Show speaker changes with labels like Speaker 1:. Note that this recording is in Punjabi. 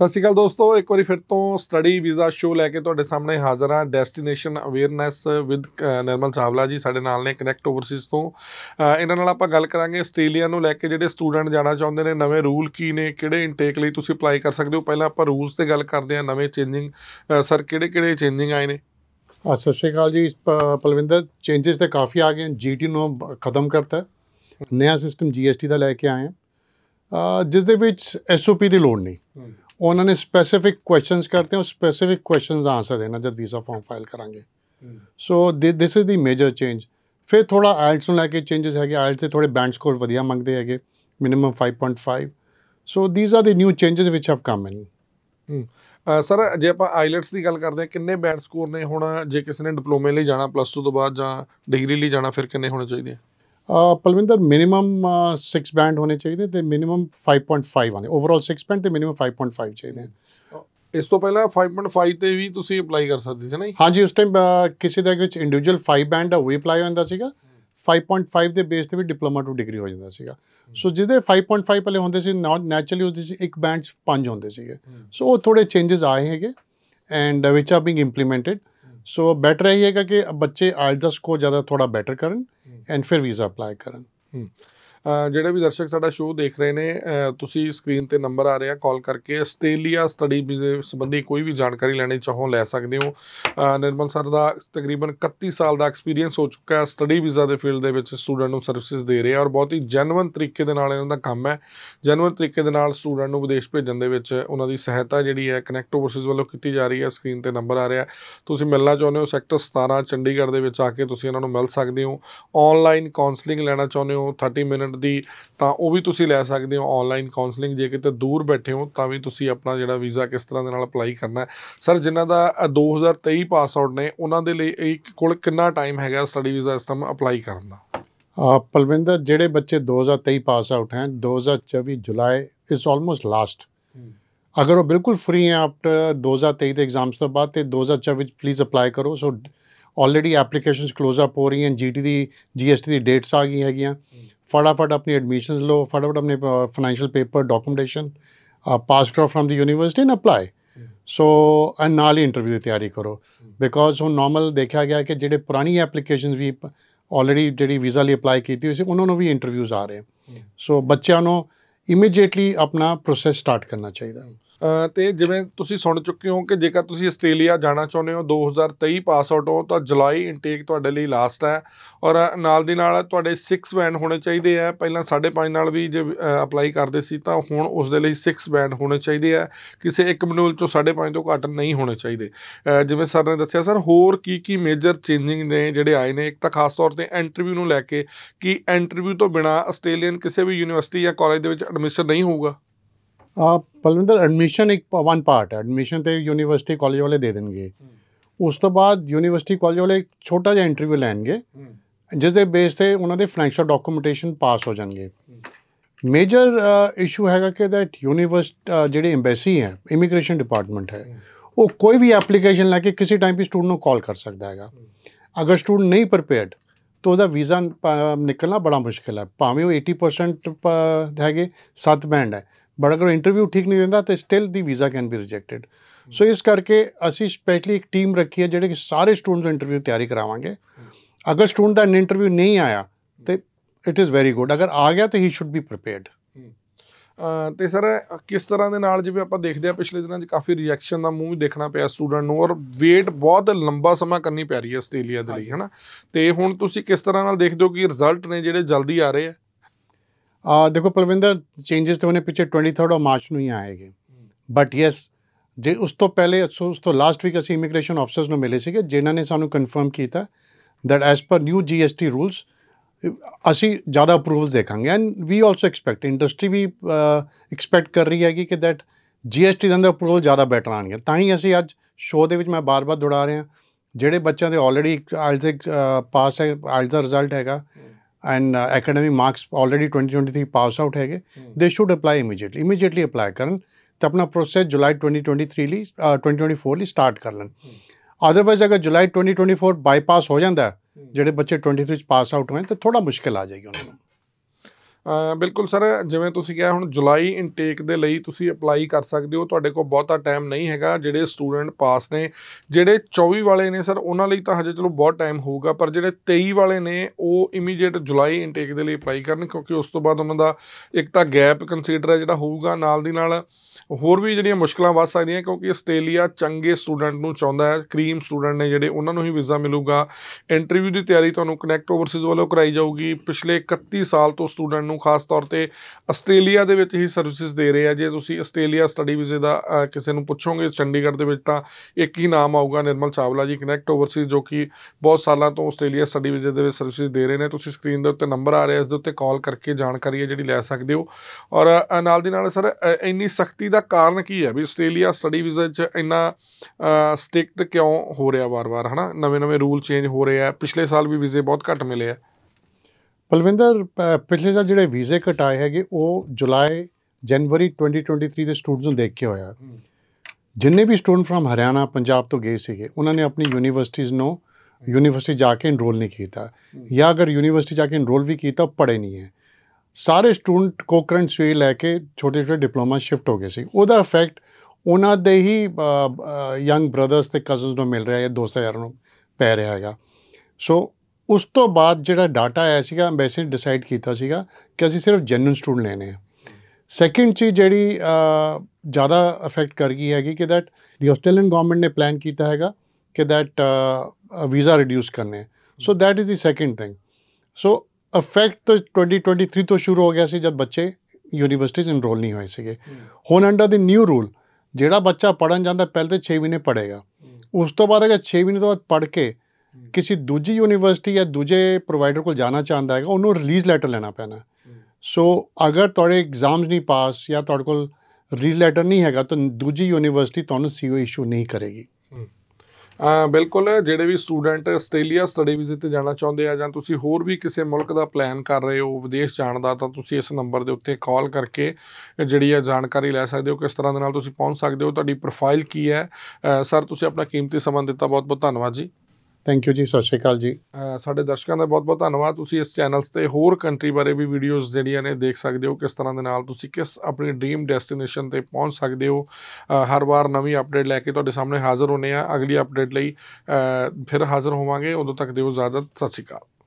Speaker 1: ਸਤਿ ਸ਼੍ਰੀ ਅਕਾਲ ਦੋਸਤੋ ਇੱਕ ਵਾਰੀ ਫਿਰ ਤੋਂ ਸਟੱਡੀ ਵੀਜ਼ਾ ਸ਼ੋਅ ਲੈ ਕੇ ਤੁਹਾਡੇ ਸਾਹਮਣੇ ਹਾਜ਼ਰ ਹਾਂ destination awareness with Nirmal Chawla ji ਸਾਡੇ ਨਾਲ ਨੇ ਕਨੈਕਟ ਓਵਰਸੀਜ਼ ਤੋਂ ਇਹਨਾਂ ਨਾਲ ਆਪਾਂ ਗੱਲ ਕਰਾਂਗੇ ਆਸਟ੍ਰੇਲੀਆ ਨੂੰ ਲੈ ਕੇ ਜਿਹੜੇ ਸਟੂਡੈਂਟ ਜਾਣਾ ਚਾਹੁੰਦੇ ਨੇ ਨਵੇਂ ਰੂਲ ਕੀ ਨੇ ਕਿਹੜੇ ਇਨਟੇਕ ਲਈ ਤੁਸੀਂ ਅਪਲਾਈ ਕਰ ਸਕਦੇ ਹੋ ਪਹਿਲਾਂ ਆਪਾਂ ਰੂਲਸ ਤੇ ਗੱਲ ਕਰਦੇ ਹਾਂ ਨਵੇਂ ਚੇਂਜਿੰਗ ਸਰ ਕਿਹੜੇ ਕਿਹੜੇ ਚੇਂਜਿੰਗ ਆਏ ਨੇ
Speaker 2: ਸਤਿ ਸ਼੍ਰੀ ਅਕਾਲ ਜੀ ਪਲਵਿੰਦਰ ਚੇਂਜਸ ਤੇ ਕਾਫੀ ਆ ਗਏ ਹਨ ਜੀਟੀ ਨੂੰ ਖਤਮ ਕਰਤਾ ਨਿਆ ਸਿਸਟਮ ਜੀਐਸਟੀ ਦਾ ਲੈ ਕੇ ਆਏ ਹਨ ਜਿਸ ਦੇ ਵਿੱਚ ਐਸਓਪੀ ਦੀ ਲੋੜ ਨਹੀਂ ਉਹਨਾਂ ਨੇ ਸਪੈਸੀਫਿਕ ਕੁਐਸਚਨਸ ਕਰਦੇ ਆ ਸਪੈਸੀਫਿਕ ਕੁਐਸਚਨਸ ਦਾ ਆਨਸਰ ਦੇਣਾ ਜਦ ਵੀਜ਼ਾ ਫਾਰਮ ਫਾਈਲ ਕਰਾਂਗੇ so this is the major change ਫਿਰ ਥੋੜਾ ਆਇਲਟਸ ਨੂੰ ਲੈ ਕੇ ਚੇਂजेस ਹੈਗੇ ਆਇਲਟਸ ਤੇ ਥੋੜੇ ਬੈਂਡ ਸਕੋਰ ਵਧੀਆ ਮੰਗਦੇ ਹੈਗੇ minimum 5.5 so these are the new changes which have come in
Speaker 1: sir ਜੇ ਆਪਾਂ ਆਇਲਟਸ ਦੀ ਗੱਲ ਕਰਦੇ ਹਾਂ ਕਿੰਨੇ ਬੈਂਡ ਸਕੋਰ ਨੇ ਹੁਣ ਜੇ ਕਿਸੇ ਨੇ ਡਿਪਲੋਮੇ ਲਈ ਜਾਣਾ ਪਲੱਸ 2 ਤੋਂ ਬਾਅਦ ਜਾਂ ਡਿਗਰੀ ਲਈ ਜਾਣਾ ਫਿਰ ਕਿੰਨੇ ਹੋਣੇ ਚਾਹੀਦੇ
Speaker 2: ਪਲਵਿੰਦਰ ਮਿਨੀਮਮ 6 ਬੈਂਡ ਹੋਣੇ ਚਾਹੀਦੇ ਤੇ ਮਿਨੀਮਮ 5.5 ਆਨੇ ਓਵਰਆਲ 6 ਬੈਂਡ ਤੇ ਮਿਨੀਮਮ 5.5 ਚਾਹੀਦੇ
Speaker 1: ਇਸ ਤੋਂ ਪਹਿਲਾਂ 5.5 ਤੇ ਵੀ ਤੁਸੀਂ ਅਪਲਾਈ ਕਰ ਸਕਦੇ ਸੀ ਨਾ
Speaker 2: ਹਾਂਜੀ ਉਸ ਟਾਈਮ ਕਿਸੇ ਦੇ ਵਿੱਚ ਇੰਡੀਵਿਜੂਅਲ 5 ਬੈਂਡ ਦਾ ਵੀ ਅਪਲਾਈ ਹੁੰਦਾ ਸੀਗਾ 5.5 ਦੇ ਬੇਸ ਤੇ ਵੀ ਡਿਪਲੋਮਾ ਟੂ ਡਿਗਰੀ ਹੋ ਜਾਂਦਾ ਸੀਗਾ ਸੋ ਜਿਹਦੇ 5.5 ਪਹਿਲੇ ਹੁੰਦੇ ਸੀ ਨੈਚੁਰਲੀ ਉਹਦੇ ਵਿੱਚ ਇੱਕ ਬੈਂਡ 5 ਪੰਜ ਹੁੰਦੇ ਸੀਗੇ ਸੋ ਉਹ ਥੋੜੇ ਚੇਂजेस ਆਏ ਹੈਗੇ and which are being implemented so better ਹੈ ਹੈਗਾ ਕਿ ਬੱਚੇ ਆਇਲਸ ਦਾ ਸਕੋਰ ਜ਼ਿਆਦਾ ਥੋੜਾ ਬੈਟਰ ਕਰਨ ਐਂਡ ਫਿਰ ਵੀਜ਼ਾ ਅਪਲਾਈ ਕਰਨ
Speaker 1: ਜਿਹੜੇ ਵੀ ਦਰਸ਼ਕ ਸਾਡਾ ਸ਼ੋਅ ਦੇਖ ਰਹੇ ਨੇ ਤੁਸੀਂ ਸਕਰੀਨ ਤੇ ਨੰਬਰ ਆ ਰਿਹਾ ਕਾਲ ਕਰਕੇ ਆਸਟ੍ਰੇਲੀਆ ਸਟੱਡੀ ਵੀਜ਼ੇ ਸੰਬੰਧੀ ਕੋਈ ਵੀ ਜਾਣਕਾਰੀ ਲੈਣੀ ਚਾਹੋ ਲੈ ਸਕਦੇ ਹੋ ਨਿਰਮਲ ਸਰ ਦਾ ਤਕਰੀਬਨ 31 ਸਾਲ ਦਾ ਐਕਸਪੀਰੀਅੰਸ ਹੋ ਚੁੱਕਾ ਹੈ ਸਟੱਡੀ ਵੀਜ਼ਾ ਦੇ ਫੀਲਡ ਦੇ ਵਿੱਚ ਸਟੂਡੈਂਟ ਨੂੰ ਸਰਵਿਸਿਜ਼ ਦੇ ਰਿਹਾ ਔਰ ਬਹੁਤ ਹੀ ਜੈਨੂਇਨ ਤਰੀਕੇ ਦੇ ਨਾਲ ਇਹਨਾਂ ਦਾ ਕੰਮ ਹੈ ਜੈਨੂਇਨ ਤਰੀਕੇ ਦੇ ਨਾਲ ਸਟੂਡੈਂਟ ਨੂੰ ਵਿਦੇਸ਼ ਭੇਜਣ ਦੇ ਵਿੱਚ ਉਹਨਾਂ ਦੀ ਸਹਾਇਤਾ ਜਿਹੜੀ ਹੈ ਕਨੈਕਟ ਓਵਰਸੀਜ਼ ਵੱਲੋਂ ਕੀਤੀ ਜਾ ਰਹੀ ਹੈ ਸਕਰੀਨ ਤੇ ਨੰਬਰ ਆ ਰਿਹਾ ਤੁਸੀਂ ਮਿਲਣਾ ਚਾਹੁੰਦੇ ਹੋ ਸੈਕਟਰ 17 ਚੰਡੀਗੜ੍ਹ ਦੇ ਵਿੱਚ ਆ ਕੇ ਤੁਸੀਂ ਇਹਨਾਂ ਨੂੰ ਮਿਲ ਸਕਦੇ ਹੋ ਆਨਲਾਈਨ ਕਾਉਂਸਲਿੰਗ ਲੈਣਾ ਚਾਹੁੰਦੇ ਹੋ 30 ਮਿੰਟ ਪੇਸ਼ੈਂਟ ਦੀ ਤਾਂ ਉਹ ਵੀ ਤੁਸੀਂ ਲੈ ਸਕਦੇ ਹੋ ਆਨਲਾਈਨ ਕਾਉਂਸਲਿੰਗ ਜੇ ਕਿਤੇ ਦੂਰ ਬੈਠੇ ਹੋ ਤਾਂ ਵੀ ਤੁਸੀਂ ਆਪਣਾ ਜਿਹੜਾ ਵੀਜ਼ਾ ਕਿਸ ਤਰ੍ਹਾਂ ਦੇ ਨਾਲ ਅਪਲਾਈ ਕਰਨਾ ਹੈ ਸਰ ਜਿਨ੍ਹਾਂ ਦਾ 2023 ਪਾਸ ਆਊਟ ਨੇ ਉਹਨਾਂ ਦੇ
Speaker 2: ਲਈ ਇੱਕ ਕੋਲ ਕਿੰਨਾ ਟਾਈਮ ਹੈਗਾ ਸਟੱਡੀ ਵੀਜ਼ਾ ਇਸ ਤਰ੍ਹਾਂ ਅਪਲਾਈ ਕਰਨ ਦਾ ਆ ਪਲਵਿੰਦਰ ਜਿਹੜੇ ਬੱਚੇ 2023 ਪਾਸ ਆਊਟ ਹੈ 2024 ਜੁਲਾਈ ਇਸ ਆਲਮੋਸਟ ਲਾਸਟ ਅਗਰ ਉਹ ਬਿਲਕੁਲ ਫ੍ਰੀ ਹੈ ਆਫਟਰ 2023 ਦੇ ਐਗਜ਼ਾਮਸ ਤੋਂ ਬਾਅਦ ਤੇ 2024 ਵਿੱਚ ਪਲੀਜ਼ ਅਪਲਾਈ ਕਰੋ so already applications close up ਹੋ ਰਹੀਆਂ ਜੀਟੀ ਦੀ ਜੀਐਸਟੀ ਦੀ ਡੇਟਸ ਆ ਗਈ ਹੈਗੀਆਂ ਫਟਾਫਟ ਆਪਣੀ ਐਡਮਿਸ਼ਨਸ ਲੋ ਫਟਾਫਟ ਆਪਣੇ ਫਾਈਨੈਂਸ਼ੀਅਲ ਪੇਪਰ ਡਾਕੂਮੈਂਟੇਸ਼ਨ ਪਾਸ ਕਰੋ from the university and apply so and ਨਾਲ ਹੀ ਇੰਟਰਵਿਊ ਦੀ ਤਿਆਰੀ ਕਰੋ ਬਿਕੋਜ਼ ਹੁਣ ਨਾਰਮਲ ਦੇਖਿਆ ਗਿਆ ਕਿ ਜਿਹੜੇ ਪੁਰਾਣੀ ਐਪਲੀਕੇਸ਼ਨਸ ਵੀ ਆਲਰੇਡੀ ਜਿਹੜੀ ਵੀਜ਼ਾ ਲਈ ਅਪਲਾਈ ਕੀਤੀ ਹੋਈ ਸੀ ਉਹਨਾਂ ਨੂੰ ਵੀ ਇੰਟਰਵਿਊਜ਼ ਆ ਰਹੇ ਸੋ ਬੱਚਿਆਂ ਨੂੰ ਇਮੀਡੀਏਟਲੀ ਆਪਣਾ ਪ੍ਰੋਸੈਸ ਸਟਾਰਟ ਕਰਨਾ ਚਾਹੀਦਾ ਹੈ
Speaker 1: ਤੇ ਜਿਵੇਂ ਤੁਸੀਂ ਸੁਣ ਚੁੱਕੇ ਹੋ ਕਿ ਜੇਕਰ ਤੁਸੀਂ ਆਸਟ੍ਰੇਲੀਆ ਜਾਣਾ ਚਾਹੁੰਦੇ ਹੋ 2023 ਪਾਸ ਆਊਟ ਹੋ ਤਾਂ ਜੁਲਾਈ ਇਨਟੇਕ ਤੁਹਾਡੇ ਲਈ ਲਾਸਟ ਹੈ ਔਰ ਨਾਲ ਦੀ ਨਾਲ ਤੁਹਾਡੇ 6 ਬੈਂਡ ਹੋਣੇ ਚਾਹੀਦੇ ਆ ਪਹਿਲਾਂ 5.5 ਨਾਲ ਵੀ ਜੇ ਅਪਲਾਈ ਕਰਦੇ ਸੀ ਤਾਂ ਹੁਣ ਉਸ ਦੇ ਲਈ 6 ਬੈਂਡ ਹੋਣੇ ਚਾਹੀਦੇ ਆ ਕਿਸੇ ਇੱਕ ਮਨੂਲ ਚੋਂ 5.5 ਤੋਂ ਘੱਟ ਨਹੀਂ ਹੋਣੇ ਚਾਹੀਦੇ ਜਿਵੇਂ ਸਰ ਨੇ ਦੱਸਿਆ ਸਰ ਹੋਰ ਕੀ ਕੀ ਮੇਜਰ ਚੇਂਜਿੰਗ ਨੇ ਜਿਹੜੇ ਆਏ ਨੇ ਇੱਕ ਤਾਂ ਖਾਸ ਤੌਰ ਤੇ ਇੰਟਰਵਿਊ ਨੂੰ ਲੈ ਕੇ ਕਿ ਇੰਟਰਵਿਊ ਤੋਂ ਬਿਨਾ ਆਸਟ੍ਰੇਲੀਅਨ ਕਿਸੇ ਵੀ ਯੂਨੀਵਰਸਿਟੀ ਜਾਂ ਕਾਲਜ ਦੇ ਵਿੱਚ ਐਡਮਿਸ਼ਨ ਨਹੀਂ ਹੋਊਗਾ
Speaker 2: ਆ ਪਲਵਿੰਦਰ ਐਡਮਿਸ਼ਨ ਇੱਕ ਵਨ ਪਾਰਟ ਹੈ ਐਡਮਿਸ਼ਨ ਤੇ ਯੂਨੀਵਰਸਿਟੀ ਕਾਲਜ ਵਾਲੇ ਦੇ ਦੇਣਗੇ ਉਸ ਤੋਂ ਬਾਅਦ ਯੂਨੀਵਰਸਿਟੀ ਕਾਲਜ ਵਾਲੇ ਇੱਕ ਛੋਟਾ ਜਿਹਾ ਇੰਟਰਵਿਊ ਲੈਣਗੇ ਜਿਸ ਦੇ ਬੇਸ ਤੇ ਉਹਨਾਂ ਦੇ ਫਾਈਨੈਂਸ਼ੀਅਲ ਡਾਕੂਮੈਂਟੇਸ਼ਨ ਪਾਸ ਹੋ ਜਾਣਗੇ ਮੇਜਰ ਇਸ਼ੂ ਹੈਗਾ ਕਿ ਦੈਟ ਯੂਨੀਵਰਸਿਟੀ ਜਿਹੜੀ ਐਮਬੈਸੀ ਹੈ ਇਮੀਗ੍ਰੇਸ਼ਨ ਡਿਪਾਰਟਮੈਂਟ ਹੈ ਉਹ ਕੋਈ ਵੀ ਐਪਲੀਕੇਸ਼ਨ ਲੈ ਕੇ ਕਿਸੇ ਟਾਈਮ ਵੀ ਸਟੂਡੈਂਟ ਨੂੰ ਕਾਲ ਕਰ ਸਕਦਾ ਹੈਗਾ ਅਗਰ ਸਟੂਡੈਂਟ ਨਹੀਂ ਪ੍ਰਿਪੇਅਰਡ ਤਾਂ ਦਾ ਵੀਜ਼ਾ ਨਿਕਲਣਾ ਬੜਾ ਮੁਸ਼ਕਿਲ ਹੈ ਭਾਵੇਂ ਉਹ 80% ਹੈਗੇ 7 ਬੈਂਡ ਹੈ ਬਟ ਅਗਰ ਇੰਟਰਵਿਊ ਠੀਕ ਨਹੀਂ ਦਿੰਦਾ ਤੇ still the visa can be rejected so ਇਸ ਕਰਕੇ ਅਸੀਂ ਸਪੈਸ਼ਲੀ ਇੱਕ ਟੀਮ ਰੱਖੀ ਹੈ ਜਿਹੜੇ ਕਿ ਸਾਰੇ ਸਟੂਡੈਂਟਸ ਦਾ ਇੰਟਰਵਿਊ ਤਿਆਰੀ ਕਰਾਵਾਂਗੇ ਅਗਰ ਸਟੂਡੈਂਟ ਦਾ ਇੰਟਰਵਿਊ ਨਹੀਂ ਆਇਆ ਤੇ ਇਟ ਇਜ਼ ਵੈਰੀ ਗੁੱਡ ਅਗਰ ਆ ਗਿਆ ਤੇ ਹੀ ਸ਼ੁੱਡ ਬੀ ਪ੍ਰੀਪੇਅਰਡ
Speaker 1: ਤੇ ਸਰ ਕਿਸ ਤਰ੍ਹਾਂ ਦੇ ਨਾਲ ਜਿਵੇਂ ਆਪਾਂ ਦੇਖਦੇ ਆ ਪਿਛਲੇ ਦਿਨਾਂ 'ਚ ਕਾਫੀ ਰਿਐਕਸ਼ਨ ਦਾ ਮੂਵ ਦੇਖਣਾ ਪਿਆ ਸਟੂਡੈਂਟ ਨੂੰ ਔਰ ਵੇਟ ਬਹੁਤ ਲੰਬਾ ਸਮਾਂ ਕਰਨੀ ਪੈ ਰਹੀ ਹੈ ਆਸਟ੍ਰੇਲੀਆ ਦੇ ਲਈ ਹਨਾ ਤੇ ਹੁਣ ਤੁਸੀਂ ਕਿਸ ਤਰ੍ਹਾਂ ਨਾਲ ਦੇਖਦੇ ਹੋ ਕਿ ਰਿਜ਼ਲਟ ਨੇ ਜਿਹੜੇ ਜਲਦੀ ਆ ਰਹੇ ਆ
Speaker 2: ਆ ਦੇਖੋ ਪਲਵਿੰਦਰ ਚੇਂजेस ਤੇ ਉਹਨੇ ਪਿੱਛੇ 23 ਮਾਰਚ ਨੂੰ ਹੀ ਆਏਗੇ ਬਟ ਯੈਸ ਜੇ ਉਸ ਤੋਂ ਪਹਿਲੇ ਉਸ ਤੋਂ ਲਾਸਟ ਵੀਕ ਅਸੀਂ ਇਮੀਗ੍ਰੇਸ਼ਨ ਆਫਸਰਸ ਨੂੰ ਮਿਲੇ ਸੀਗੇ ਜਿਨ੍ਹਾਂ ਨੇ ਸਾਨੂੰ ਕਨਫਰਮ ਕੀਤਾ that as per new GST rules ਅਸੀਂ ਜ਼ਿਆਦਾ ਅਪਰੂਵਲਸ ਦੇਖਾਂਗੇ and we also expect industry ਵੀ ਐਕਸਪੈਕਟ ਕਰ ਰਹੀ ਹੈਗੀ ਕਿ ਥੈਟ ਜੀਐਸਟੀ ਦੇ ਅੰਦਰ ਅਪਰੂਵਲ ਜ਼ਿਆਦਾ ਬੈਟਰ ਆਣਗੇ ਤਾਂ ਹੀ ਅਸੀਂ ਅੱਜ ਸ਼ੋਅ ਦੇ ਵਿੱਚ ਮੈਂ ਬਾਰ-ਬਾਰ ਦੁਹਰਾ ਰਿਹਾ ਜਿਹੜੇ ਬੱਚਿਆਂ ਦੇ ਆਲਰੇਡੀ ਆਇਲਸ ਪਾਸ ਹੈ ਆਇਲਸ ਰਿਜ਼ਲਟ ਹੈਗਾ and academic marks already 2023 pass out ਹੈਗੇ they should apply immediately immediately apply ਕਰਨ ਤੇ ਆਪਣਾ ਪ੍ਰੋਸੈਸ ਜੁਲਾਈ 2023 ਲਈ 2024 ਲਈ ਸਟਾਰਟ ਕਰ ਲੈਣ ਆਦਰਵਾਇਜ਼ ਅਗਰ ਜੁਲਾਈ 2024 ਬਾਈਪਾਸ ਹੋ ਜਾਂਦਾ ਜਿਹੜੇ ਬੱਚੇ 23 ਚ ਪਾਸ ਆਊਟ ਹੋਏ ਤਾਂ ਥੋੜਾ ਮੁਸ਼ਕਲ ਆ ਜਾਏਗੀ ਉਹਨਾਂ ਨੂੰ
Speaker 1: ਬਿਲਕੁਲ ਸਰ ਜਿਵੇਂ ਤੁਸੀਂ ਕਿਹਾ ਹੁਣ ਜੁਲਾਈ ਇਨਟੇਕ ਦੇ ਲਈ ਤੁਸੀਂ ਅਪਲਾਈ ਕਰ ਸਕਦੇ ਹੋ ਤੁਹਾਡੇ ਕੋਲ ਬਹੁਤਾ ਟਾਈਮ ਨਹੀਂ ਹੈਗਾ ਜਿਹੜੇ ਸਟੂਡੈਂਟ ਪਾਸ ਨੇ ਜਿਹੜੇ 24 ਵਾਲੇ ਨੇ ਸਰ ਉਹਨਾਂ ਲਈ ਤਾਂ ਹਜੇ ਚਲੋ ਬਹੁਤ ਟਾਈਮ ਹੋਊਗਾ ਪਰ ਜਿਹੜੇ 23 ਵਾਲੇ ਨੇ ਉਹ ਇਮੀਡੀਏਟ ਜੁਲਾਈ ਇਨਟੇਕ ਦੇ ਲਈ ਅਪਲਾਈ ਕਰਨ ਕਿਉਂਕਿ ਉਸ ਤੋਂ ਬਾਅਦ ਉਹਨਾਂ ਦਾ ਇੱਕ ਤਾਂ ਗੈਪ ਕੰਸੀਡਰ ਹੈ ਜਿਹੜਾ ਹੋਊਗਾ ਨਾਲ ਦੀ ਨਾਲ ਹੋਰ ਵੀ ਜਿਹੜੀਆਂ ਮੁਸ਼ਕਲਾਂ ਵੱਧ ਸਕਦੀਆਂ ਕਿਉਂਕਿ ਆਸਟ੍ਰੇਲੀਆ ਚੰਗੇ ਸਟੂਡੈਂਟ ਨੂੰ ਚਾਹੁੰਦਾ ਹੈ ਕ੍ਰੀਮ ਸਟੂਡੈਂਟ ਨੇ ਜਿਹੜੇ ਉਹਨਾਂ ਨੂੰ ਹੀ ਵੀਜ਼ਾ ਮਿਲੂਗਾ ਇੰਟਰਵਿਊ ਦੀ ਤਿਆਰੀ ਤੁਹਾਨੂੰ ਕਨੈਕਟ ਓਵਰਸੀਜ਼ ਵੱਲੋਂ ਕਰਾਈ ਜਾਊਗੀ ਪਿਛਲੇ 31 ਸਾਲ ਤੋਂ ਸਟੂਡੈਂਟ ਨੂੰ ਖਾਸ ਤੌਰ ਤੇ ਆਸਟ੍ਰੇਲੀਆ ਦੇ ਵਿੱਚ ਹੀ ਸਰਵਿਸਿਜ਼ ਦੇ ਰਹੇ ਆ ਜੇ ਤੁਸੀਂ ਆਸਟ੍ਰੇਲੀਆ ਸਟੱਡੀ ਵੀਜ਼ੇ ਦਾ ਕਿਸੇ ਨੂੰ ਪੁੱਛੋਗੇ ਚੰਡੀਗੜ੍ਹ ਦੇ ਵਿੱਚ ਤਾਂ ਇੱਕ ਹੀ ਨਾਮ ਆਊਗਾ ਨਿਰਮਲ ਚਾਵਲਾ ਜੀ ਕਨੈਕਟ ਓਵਰਸੀਜ਼ ਜੋ ਕਿ ਬਹੁਤ ਸਾਲਾਂ ਤੋਂ ਆਸਟ੍ਰੇਲੀਆ ਸਟੱਡੀ ਵੀਜ਼ੇ ਦੇ ਵਿੱਚ ਸਰਵਿਸਿਜ਼ ਦੇ ਰਹੇ ਨੇ ਤੁਸੀਂ ਸਕਰੀਨ ਦੇ ਉੱਤੇ ਨੰਬਰ ਆ ਰਿਹਾ ਇਸ ਦੇ ਉੱਤੇ ਕਾਲ ਕਰਕੇ ਜਾਣਕਾਰੀ ਹੈ ਜਿਹੜੀ ਲੈ ਸਕਦੇ ਹੋ ਔਰ ਨਾਲ ਦੀ ਨਾਲ ਸਰ ਇੰਨੀ ਸਖਤੀ ਦਾ ਕਾਰਨ ਕੀ ਹੈ ਵੀ ਆਸਟ੍ਰੇਲੀਆ ਸਟੱਡੀ ਵੀਜ਼ੇ 'ਚ ਇੰਨਾ ਸਟ੍ਰਿਕਟ ਕਿਉਂ ਹੋ ਰਿਹਾ ਵਾਰ-ਵਾਰ ਹਨਾ ਨਵੇਂ-ਨਵੇਂ ਰੂਲ ਚੇਂਜ ਹੋ ਰਹੇ ਆ ਪਿਛਲੇ ਸਾਲ ਵੀ ਵੀਜ਼ੇ ਬਹੁਤ ਘੱਟ ਮਿਲੇ ਆ
Speaker 2: ਪਲਵਿੰਦਰ ਪਿਛਲੇ ਸਾਲ ਜਿਹੜੇ ਵੀਜ਼ੇ ਘਟਾਏ ਹੈਗੇ ਉਹ ਜੁਲਾਈ ਜਨਵਰੀ 2023 ਦੇ ਸਟੂਡੈਂਟਸ ਨੂੰ ਦੇਖ ਕੇ ਹੋਇਆ ਜਿੰਨੇ ਵੀ ਸਟੂਡੈਂਟ ਫਰਮ ਹਰਿਆਣਾ ਪੰਜਾਬ ਤੋਂ ਗਏ ਸੀਗੇ ਉਹਨਾਂ ਨੇ ਆਪਣੀ ਯੂਨੀਵਰਸਿਟੀਆਂ ਨੂੰ ਯੂਨੀਵਰਸਿਟੀ ਜਾ ਕੇ ਇਨਰੋਲ ਨਹੀਂ ਕੀਤਾ ਜਾਂ ਅਗਰ ਯੂਨੀਵਰਸਿਟੀ ਜਾ ਕੇ ਇਨਰੋਲ ਵੀ ਕੀਤਾ ਪੜ੍ਹੇ ਨਹੀਂ ਹੈ ਸਾਰੇ ਸਟੂਡੈਂਟ ਕੋਕਰੈਂਟ ਸਵੇ ਲੈ ਕੇ ਛੋਟੇ ਛੋਟੇ ਡਿਪਲੋਮਾ ਸ਼ਿਫਟ ਹੋ ਗਏ ਸੀ ਉਹਦਾ ਇਫੈਕਟ ਉਹਨਾਂ ਦੇ ਹੀ ਯੰਗ ਬ੍ਰਦਰਸ ਤੇ ਕਜ਼ਨਸ ਨੂੰ ਮਿਲ ਰਿਹਾ ਹੈ ਦੋਸਤਾਂ ਯਾਰਾਂ ਨੂੰ ਪੈ ਰਿਹਾ ਹੈਗਾ ਸੋ ਉਸ ਤੋਂ ਬਾਅਦ ਜਿਹੜਾ ਡਾਟਾ ਆਇਆ ਸੀਗਾ ਐਮਬੈਸੀ ਨੇ ਡਿਸਾਈਡ ਕੀਤਾ ਸੀਗਾ ਕਿ ਅਸੀਂ ਸਿਰਫ ਜੈਨੂਨ ਸਟੂਡੈਂਟ ਲੈਣੇ ਆ ਸੈਕਿੰਡ ਚੀਜ਼ ਜਿਹੜੀ ਜ਼ਿਆਦਾ ਅਫੈਕਟ ਕਰ ਗਈ ਹੈਗੀ ਕਿ ਦੈਟ ਦੀ ਆਸਟ੍ਰੇਲੀਅਨ ਗਵਰਨਮੈਂਟ ਨੇ ਪਲਾਨ ਕੀਤਾ ਹੈਗਾ ਕਿ ਦੈਟ ਵੀਜ਼ਾ ਰਿਡਿਊਸ ਕਰਨੇ so that is the second thing so affect 2023 ਤੋਂ ਸ਼ੁਰੂ ਹੋ ਗਿਆ ਸੀ ਜਦ ਬੱਚੇ ਯੂਨੀਵਰਸਿਟੀਜ਼ ਇਨਰੋਲ ਨਹੀਂ ਹੋਏ ਸੀਗੇ ਹੁਣ ਅੰਡਰ ਦੀ ਨਿਊ ਰੂਲ ਜਿਹੜਾ ਬੱਚਾ ਪੜਨ ਜਾਂਦਾ ਪਹਿਲੇ ਤੇ 6 ਮਹੀਨੇ ਪੜੇਗਾ ਉਸ ਤੋਂ ਬਾਅਦ ਅਗਰ 6 ਮਹੀਨੇ ਤੋਂ ਬਾਅਦ ਪੜ ਕੇ ਕਿਸੇ ਦੂਜੀ ਯੂਨੀਵਰਸਿਟੀ ਜਾਂ ਦੂਜੇ ਪ੍ਰੋਵਾਈਡਰ ਕੋਲ ਜਾਣਾ ਚਾਹੁੰਦਾ ਹੈਗਾ ਉਹਨੂੰ ਰਿਲੀਜ਼ ਲੈਟਰ ਲੈਣਾ ਪੈਣਾ ਸੋ ਅਗਰ ਤੁਹਾਡੇ ਐਗਜ਼ਾਮਸ ਨਹੀਂ ਪਾਸ ਜਾਂ ਤੁਹਾਡੇ ਕੋਲ ਰਿਲੀਜ਼ ਲੈਟਰ ਨਹੀਂ ਹੈਗਾ ਤਾਂ ਦੂਜੀ ਯੂਨੀਵਰਸਿਟੀ ਤੁਹਾਨੂੰ ਸੀਓ ਇਸ਼ੂ ਨਹੀਂ ਕਰੇਗੀ
Speaker 1: ਬਿਲਕੁਲ ਜਿਹੜੇ ਵੀ ਸਟੂਡੈਂਟ ਆਸਟ੍ਰੇਲੀਆ ਸਟੱਡੀ ਵੀਜ਼ੇ ਤੇ ਜਾਣਾ ਚਾਹੁੰਦੇ ਆ ਜਾਂ ਤੁਸੀਂ ਹੋਰ ਵੀ ਕਿਸੇ ਮੁਲਕ ਦਾ ਪਲਾਨ ਕਰ ਰਹੇ ਹੋ ਵਿਦੇਸ਼ ਜਾਣ ਦਾ ਤਾਂ ਤੁਸੀਂ ਇਸ ਨੰਬਰ ਦੇ ਉੱਤੇ ਕਾਲ ਕਰਕੇ ਜਿਹੜੀ ਆ ਜਾਣਕਾਰੀ ਲੈ ਸਕਦੇ ਹੋ ਕਿਸ ਤਰ੍ਹਾਂ ਦੇ ਨਾਲ ਤੁਸੀਂ ਪਹੁੰਚ ਸਕਦੇ ਹੋ ਤੁਹਾਡੀ ਪ੍ਰੋਫਾਈਲ ਕੀ ਹੈ ਸਰ ਤੁਸੀਂ ਆਪਣਾ ਕੀਮਤੀ ਸਮਾਂ ਦਿੱਤਾ ਬਹੁਤ ਬਹੁਤ ਧੰਨਵਾਦ ਜੀ
Speaker 2: ਥੈਂਕ ਯੂ ਜੀ ਸਤਿ ਸ਼੍ਰੀ ਅਕਾਲ ਜੀ
Speaker 1: ਸਾਡੇ ਦਰਸ਼ਕਾਂ ਦਾ ਬਹੁਤ-ਬਹੁਤ ਧੰਨਵਾਦ ਤੁਸੀਂ ਇਸ ਚੈਨਲਸ ਤੇ ਹੋਰ ਕੰਟਰੀ ਬਾਰੇ ਵੀ ਵੀਡੀਓਜ਼ ਜਿਹੜੀਆਂ ਨੇ ਦੇਖ ਸਕਦੇ ਹੋ ਕਿਸ ਤਰ੍ਹਾਂ ਦੇ ਨਾਲ ਤੁਸੀਂ ਕਿਸ ਆਪਣੀ ਡ੍ਰੀਮ ਡੈਸਟੀਨੇਸ਼ਨ ਤੇ ਪਹੁੰਚ ਸਕਦੇ ਹੋ ਹਰ ਵਾਰ ਨਵੀਂ ਅਪਡੇਟ ਲੈ ਕੇ ਤੁਹਾਡੇ ਸਾਹਮਣੇ ਹਾਜ਼ਰ ਹੋਨੇ ਆ ਅਗਲੀ ਅਪਡੇਟ ਲਈ ਫਿਰ ਹਾਜ਼ਰ ਹੋਵਾਂਗੇ ਉਦੋਂ ਤੱਕ ਦਿਓ ਜ਼ਿਆਦਾ ਸਤਿ ਸ਼੍ਰੀ ਅਕਾਲ